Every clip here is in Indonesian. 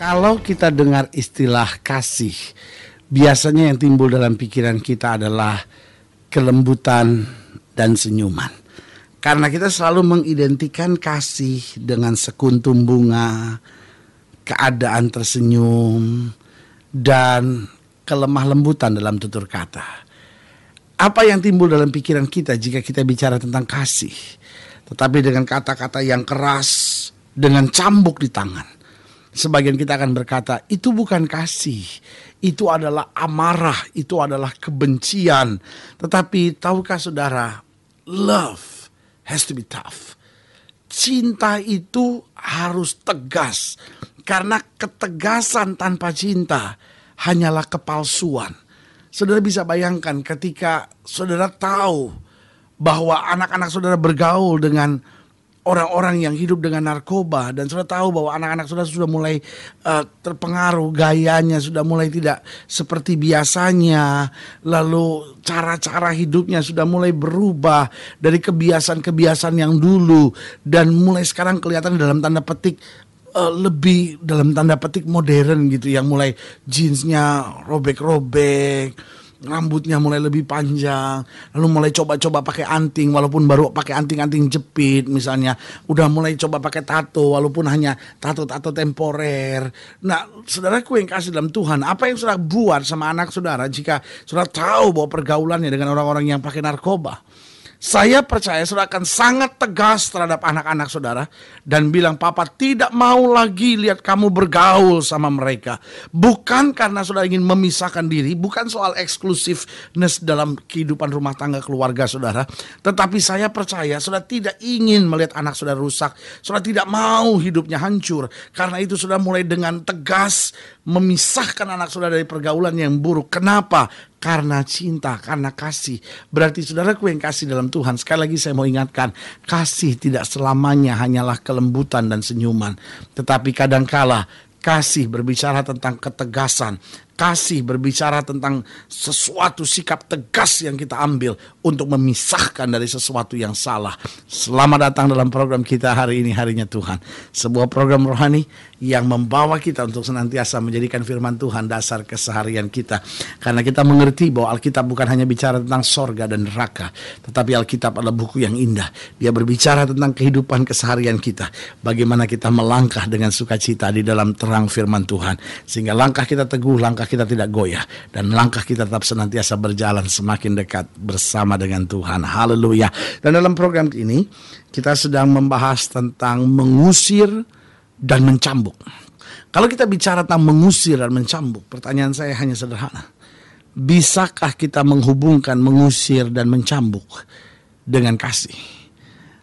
kalau kita dengar istilah kasih, biasanya yang timbul dalam pikiran kita adalah kelembutan dan senyuman. Karena kita selalu mengidentikan kasih dengan sekuntum bunga, keadaan tersenyum, dan kelemah lembutan dalam tutur kata. Apa yang timbul dalam pikiran kita jika kita bicara tentang kasih? Tetapi dengan kata-kata yang keras, dengan cambuk di tangan sebagian kita akan berkata, itu bukan kasih, itu adalah amarah, itu adalah kebencian. Tetapi tahukah saudara, love has to be tough. Cinta itu harus tegas, karena ketegasan tanpa cinta hanyalah kepalsuan. Saudara bisa bayangkan ketika saudara tahu bahwa anak-anak saudara bergaul dengan orang-orang yang hidup dengan narkoba dan sudah tahu bahwa anak-anak sudah sudah mulai uh, terpengaruh gayanya sudah mulai tidak seperti biasanya lalu cara-cara hidupnya sudah mulai berubah dari kebiasaan-kebiasaan yang dulu dan mulai sekarang kelihatan dalam tanda petik uh, lebih dalam tanda petik modern gitu yang mulai jeansnya robek-robek rambutnya mulai lebih panjang, lalu mulai coba-coba pakai anting walaupun baru pakai anting-anting jepit misalnya, udah mulai coba pakai tato walaupun hanya tato-tato temporer. Nah, saudaraku yang kasih dalam Tuhan, apa yang sudah buat sama anak saudara jika sudah tahu bahwa pergaulannya dengan orang-orang yang pakai narkoba? Saya percaya saudara akan sangat tegas terhadap anak-anak saudara dan bilang papa tidak mau lagi lihat kamu bergaul sama mereka. Bukan karena saudara ingin memisahkan diri, bukan soal eksklusifness dalam kehidupan rumah tangga keluarga saudara. Tetapi saya percaya saudara tidak ingin melihat anak saudara rusak. Saudara tidak mau hidupnya hancur. Karena itu saudara mulai dengan tegas memisahkan anak saudara dari pergaulan yang buruk. Kenapa? karena cinta, karena kasih. Berarti saudaraku yang kasih dalam Tuhan, sekali lagi saya mau ingatkan, kasih tidak selamanya hanyalah kelembutan dan senyuman, tetapi kadangkala kasih berbicara tentang ketegasan, kasih berbicara tentang sesuatu sikap tegas yang kita ambil untuk memisahkan dari sesuatu yang salah. Selamat datang dalam program kita hari ini harinya Tuhan. Sebuah program rohani yang membawa kita untuk senantiasa menjadikan firman Tuhan dasar keseharian kita. Karena kita mengerti bahwa Alkitab bukan hanya bicara tentang sorga dan neraka, tetapi Alkitab adalah buku yang indah. Dia berbicara tentang kehidupan keseharian kita, bagaimana kita melangkah dengan sukacita di dalam terang firman Tuhan. Sehingga langkah kita teguh, langkah kita tidak goyah dan langkah kita tetap senantiasa berjalan semakin dekat bersama dengan Tuhan. Haleluya. Dan dalam program ini kita sedang membahas tentang mengusir dan mencambuk. Kalau kita bicara tentang mengusir dan mencambuk, pertanyaan saya hanya sederhana. Bisakah kita menghubungkan mengusir dan mencambuk dengan kasih?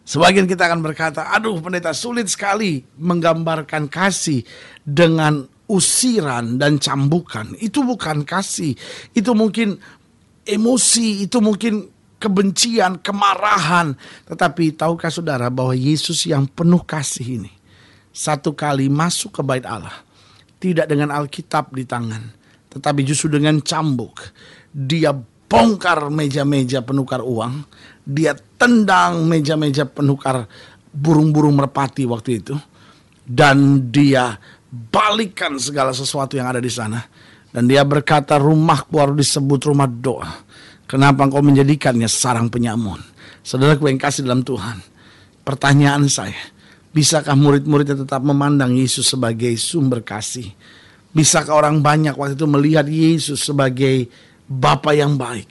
Sebagian kita akan berkata, "Aduh, pendeta sulit sekali menggambarkan kasih dengan usiran dan cambukan itu bukan kasih itu mungkin emosi itu mungkin kebencian kemarahan tetapi tahukah saudara bahwa Yesus yang penuh kasih ini satu kali masuk ke bait Allah tidak dengan Alkitab di tangan tetapi justru dengan cambuk dia bongkar meja-meja penukar uang dia tendang meja-meja penukar burung-burung merpati waktu itu dan dia balikan segala sesuatu yang ada di sana. Dan dia berkata rumah harus disebut rumah doa. Kenapa engkau menjadikannya sarang penyamun? Saudara ku yang kasih dalam Tuhan. Pertanyaan saya, bisakah murid-muridnya tetap memandang Yesus sebagai sumber kasih? Bisakah orang banyak waktu itu melihat Yesus sebagai Bapa yang baik?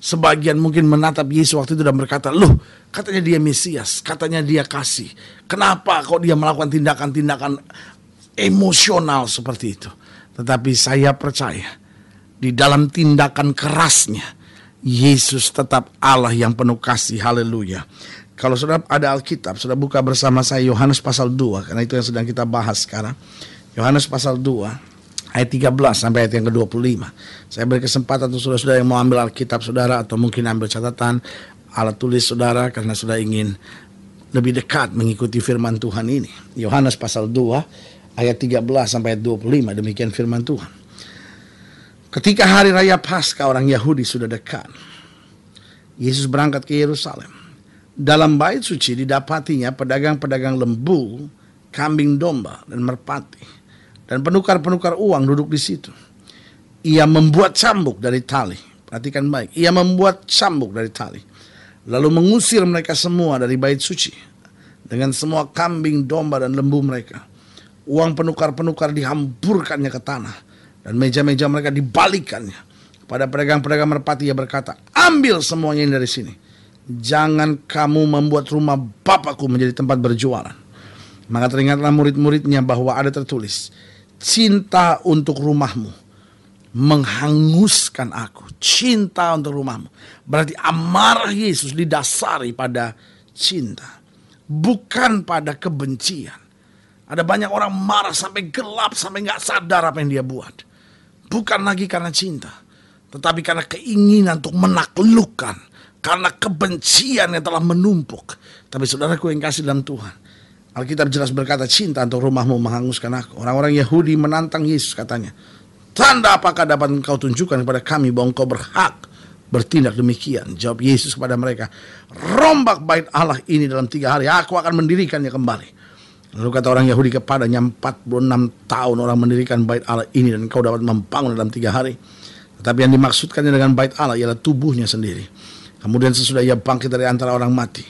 Sebagian mungkin menatap Yesus waktu itu dan berkata, Loh, katanya dia Mesias, katanya dia kasih. Kenapa kok dia melakukan tindakan-tindakan emosional seperti itu. Tetapi saya percaya di dalam tindakan kerasnya Yesus tetap Allah yang penuh kasih. Haleluya. Kalau sudah ada Alkitab, sudah buka bersama saya Yohanes pasal 2 karena itu yang sedang kita bahas sekarang. Yohanes pasal 2 ayat 13 sampai ayat yang ke-25. Saya beri kesempatan untuk saudara-saudara yang mau ambil Alkitab saudara atau mungkin ambil catatan alat tulis saudara karena sudah ingin lebih dekat mengikuti firman Tuhan ini. Yohanes pasal 2 ayat 13 sampai ayat 25 demikian firman Tuhan. Ketika hari raya Paskah orang Yahudi sudah dekat, Yesus berangkat ke Yerusalem. Dalam bait suci didapatinya pedagang-pedagang lembu, kambing domba dan merpati dan penukar-penukar uang duduk di situ. Ia membuat cambuk dari tali. Perhatikan baik, ia membuat cambuk dari tali. Lalu mengusir mereka semua dari bait suci dengan semua kambing, domba dan lembu mereka Uang penukar-penukar dihamburkannya ke tanah. Dan meja-meja mereka dibalikannya. Pada pedagang-pedagang merpati ia berkata, ambil semuanya ini dari sini. Jangan kamu membuat rumah Bapakku menjadi tempat berjualan. Maka teringatlah murid-muridnya bahwa ada tertulis, cinta untuk rumahmu menghanguskan aku. Cinta untuk rumahmu. Berarti amarah Yesus didasari pada cinta. Bukan pada kebencian. Ada banyak orang marah sampai gelap, sampai nggak sadar apa yang dia buat. Bukan lagi karena cinta, tetapi karena keinginan untuk menaklukkan, karena kebencian yang telah menumpuk. Tapi saudaraku yang kasih dalam Tuhan, Alkitab jelas berkata cinta untuk rumahmu menghanguskan aku. Orang-orang Yahudi menantang Yesus katanya. Tanda apakah dapat engkau tunjukkan kepada kami bahwa engkau berhak bertindak demikian? Jawab Yesus kepada mereka. Rombak bait Allah ini dalam tiga hari. Aku akan mendirikannya kembali. Lalu kata orang Yahudi kepadanya 46 tahun orang mendirikan bait Allah ini dan kau dapat membangun dalam tiga hari. Tetapi yang dimaksudkannya dengan bait Allah ialah tubuhnya sendiri. Kemudian sesudah ia bangkit dari antara orang mati.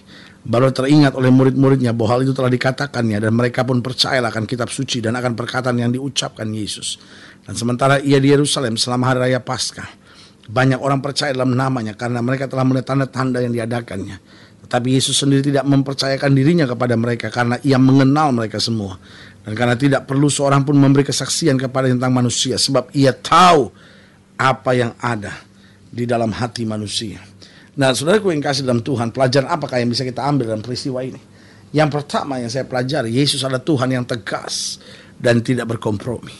Baru teringat oleh murid-muridnya bahwa hal itu telah dikatakannya dan mereka pun percayalah akan kitab suci dan akan perkataan yang diucapkan Yesus. Dan sementara ia di Yerusalem selama hari raya Paskah, banyak orang percaya dalam namanya karena mereka telah melihat tanda-tanda yang diadakannya. Tetapi Yesus sendiri tidak mempercayakan dirinya kepada mereka karena ia mengenal mereka semua. Dan karena tidak perlu seorang pun memberi kesaksian kepada tentang manusia sebab ia tahu apa yang ada di dalam hati manusia. Nah, saudara yang kasih dalam Tuhan, pelajaran apakah yang bisa kita ambil dalam peristiwa ini? Yang pertama yang saya pelajari, Yesus adalah Tuhan yang tegas dan tidak berkompromi.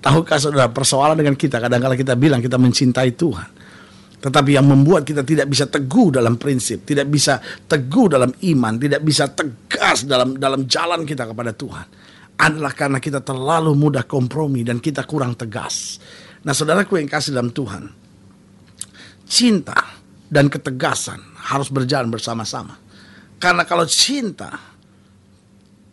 Tahukah saudara, persoalan dengan kita, kadang-kala kita bilang kita mencintai Tuhan. Tetapi yang membuat kita tidak bisa teguh dalam prinsip, tidak bisa teguh dalam iman, tidak bisa tegas dalam dalam jalan kita kepada Tuhan adalah karena kita terlalu mudah kompromi dan kita kurang tegas. Nah, saudaraku yang kasih dalam Tuhan, cinta dan ketegasan harus berjalan bersama-sama. Karena kalau cinta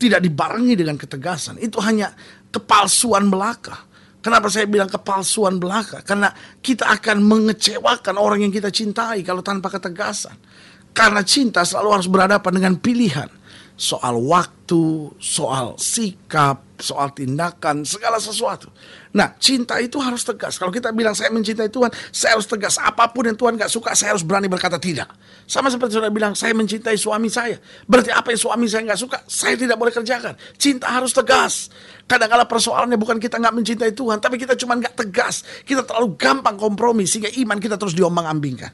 tidak dibarengi dengan ketegasan, itu hanya kepalsuan belaka Kenapa saya bilang kepalsuan belaka? Karena kita akan mengecewakan orang yang kita cintai kalau tanpa ketegasan. Karena cinta selalu harus berhadapan dengan pilihan. Soal waktu, soal sikap, soal tindakan, segala sesuatu. Nah, cinta itu harus tegas. Kalau kita bilang saya mencintai Tuhan, saya harus tegas. Apapun yang Tuhan gak suka, saya harus berani berkata tidak. Sama seperti saudara bilang, saya mencintai suami saya. Berarti apa yang suami saya gak suka, saya tidak boleh kerjakan. Cinta harus tegas. Kadang-kala persoalannya bukan kita gak mencintai Tuhan, tapi kita cuma gak tegas. Kita terlalu gampang kompromi, sehingga iman kita terus diombang-ambingkan.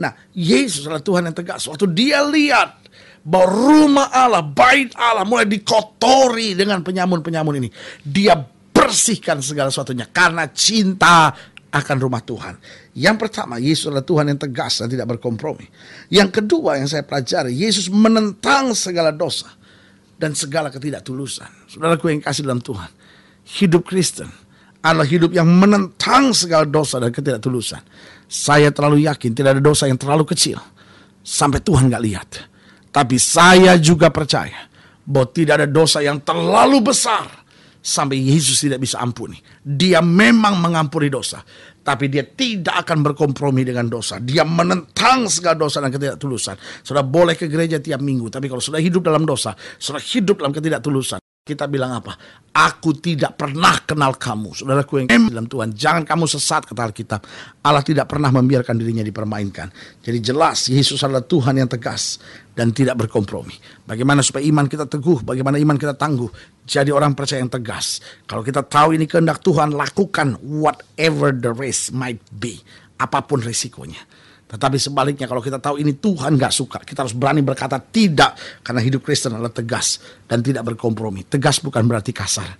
Nah, Yesus adalah Tuhan yang tegas. Waktu dia lihat bahwa rumah Allah, bait Allah mulai dikotori dengan penyamun-penyamun ini. Dia bersihkan segala sesuatunya karena cinta akan rumah Tuhan. Yang pertama, Yesus adalah Tuhan yang tegas dan tidak berkompromi. Yang kedua yang saya pelajari, Yesus menentang segala dosa dan segala ketidaktulusan. Saudaraku yang kasih dalam Tuhan, hidup Kristen adalah hidup yang menentang segala dosa dan ketidaktulusan. Saya terlalu yakin tidak ada dosa yang terlalu kecil sampai Tuhan gak lihat. Tapi saya juga percaya bahwa tidak ada dosa yang terlalu besar sampai Yesus tidak bisa ampuni. Dia memang mengampuni dosa, tapi dia tidak akan berkompromi dengan dosa. Dia menentang segala dosa dan ketidaktulusan. Sudah boleh ke gereja tiap minggu, tapi kalau sudah hidup dalam dosa, sudah hidup dalam ketidaktulusan, kita bilang apa? Aku tidak pernah kenal kamu. Saudaraku yang dalam Tuhan, jangan kamu sesat kata Alkitab. Allah tidak pernah membiarkan dirinya dipermainkan. Jadi jelas Yesus adalah Tuhan yang tegas dan tidak berkompromi. Bagaimana supaya iman kita teguh, bagaimana iman kita tangguh. Jadi orang percaya yang tegas. Kalau kita tahu ini kehendak Tuhan, lakukan whatever the risk might be. Apapun risikonya. Tetapi sebaliknya kalau kita tahu ini Tuhan gak suka, kita harus berani berkata tidak. Karena hidup Kristen adalah tegas dan tidak berkompromi. Tegas bukan berarti kasar.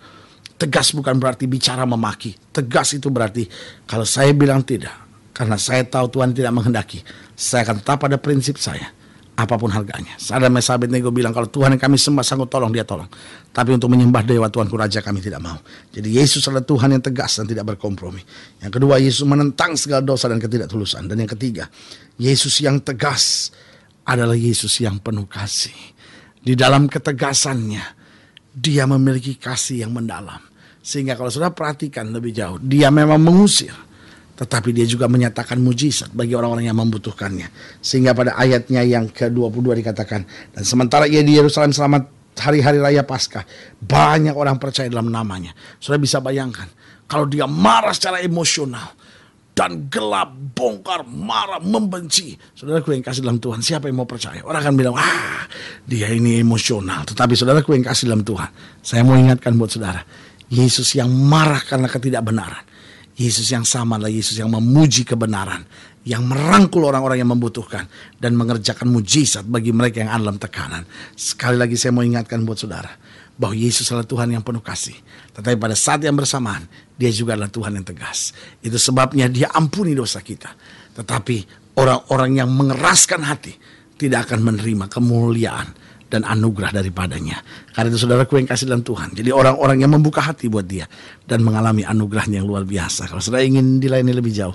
Tegas bukan berarti bicara memaki. Tegas itu berarti kalau saya bilang tidak, karena saya tahu Tuhan tidak menghendaki, saya akan tetap pada prinsip saya apapun harganya. Ada Mesabit nego bilang kalau Tuhan yang kami sembah sanggup tolong dia tolong. Tapi untuk menyembah dewa ku Raja kami tidak mau. Jadi Yesus adalah Tuhan yang tegas dan tidak berkompromi. Yang kedua Yesus menentang segala dosa dan ketidaktulusan. Dan yang ketiga Yesus yang tegas adalah Yesus yang penuh kasih. Di dalam ketegasannya dia memiliki kasih yang mendalam. Sehingga kalau sudah perhatikan lebih jauh dia memang mengusir tetapi dia juga menyatakan mujizat bagi orang-orang yang membutuhkannya. Sehingga pada ayatnya yang ke-22 dikatakan, dan sementara ia di Yerusalem selama hari-hari raya Paskah, banyak orang percaya dalam namanya. Sudah bisa bayangkan, kalau dia marah secara emosional, dan gelap, bongkar, marah, membenci. saudara ku yang kasih dalam Tuhan, siapa yang mau percaya? Orang akan bilang, ah dia ini emosional. Tetapi saudara ku yang kasih dalam Tuhan, saya mau ingatkan buat saudara, Yesus yang marah karena ketidakbenaran Yesus yang sama adalah Yesus yang memuji kebenaran, yang merangkul orang-orang yang membutuhkan dan mengerjakan mujizat bagi mereka yang dalam tekanan. Sekali lagi saya mau ingatkan buat saudara bahwa Yesus adalah Tuhan yang penuh kasih. Tetapi pada saat yang bersamaan, dia juga adalah Tuhan yang tegas. Itu sebabnya dia ampuni dosa kita. Tetapi orang-orang yang mengeraskan hati tidak akan menerima kemuliaan dan anugerah daripadanya. Karena itu saudaraku yang kasih dalam Tuhan. Jadi orang-orang yang membuka hati buat dia dan mengalami anugerahnya yang luar biasa. Kalau saudara ingin dilayani lebih jauh,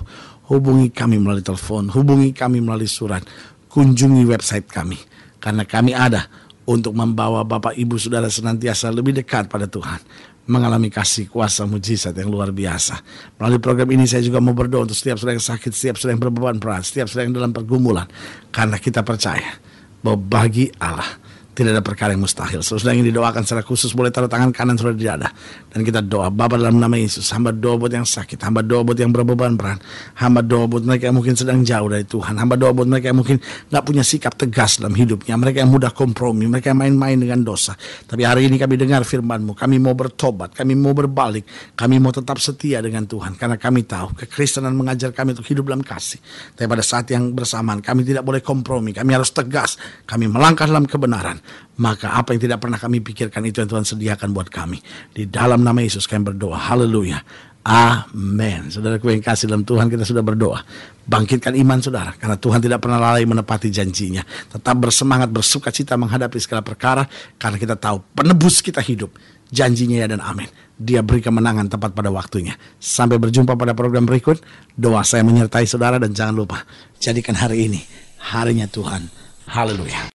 hubungi kami melalui telepon, hubungi kami melalui surat, kunjungi website kami. Karena kami ada untuk membawa Bapak Ibu Saudara senantiasa lebih dekat pada Tuhan mengalami kasih kuasa mujizat yang luar biasa. Melalui program ini saya juga mau berdoa untuk setiap saudara yang sakit, setiap saudara yang berbeban berat, setiap saudara yang dalam pergumulan. Karena kita percaya bahwa bagi Allah tidak ada perkara yang mustahil. Saudara yang didoakan secara khusus boleh taruh tangan kanan saudara di dada. Dan kita doa. Bapa dalam nama Yesus. Hamba doa buat yang sakit. Hamba doa buat yang berbeban berat. Hamba doa buat mereka yang mungkin sedang jauh dari Tuhan. Hamba doa buat mereka yang mungkin nggak punya sikap tegas dalam hidupnya. Mereka yang mudah kompromi. Mereka yang main-main dengan dosa. Tapi hari ini kami dengar firmanmu. Kami mau bertobat. Kami mau berbalik. Kami mau tetap setia dengan Tuhan. Karena kami tahu kekristenan mengajar kami untuk hidup dalam kasih. Tapi pada saat yang bersamaan kami tidak boleh kompromi. Kami harus tegas. Kami melangkah dalam kebenaran maka apa yang tidak pernah kami pikirkan itu yang Tuhan sediakan buat kami. Di dalam nama Yesus kami berdoa. Haleluya. Amin. Saudaraku yang kasih dalam Tuhan kita sudah berdoa. Bangkitkan iman saudara. Karena Tuhan tidak pernah lalai menepati janjinya. Tetap bersemangat, bersuka cita menghadapi segala perkara. Karena kita tahu penebus kita hidup. Janjinya ya dan amin. Dia beri kemenangan tepat pada waktunya. Sampai berjumpa pada program berikut. Doa saya menyertai saudara dan jangan lupa. Jadikan hari ini harinya Tuhan. Haleluya.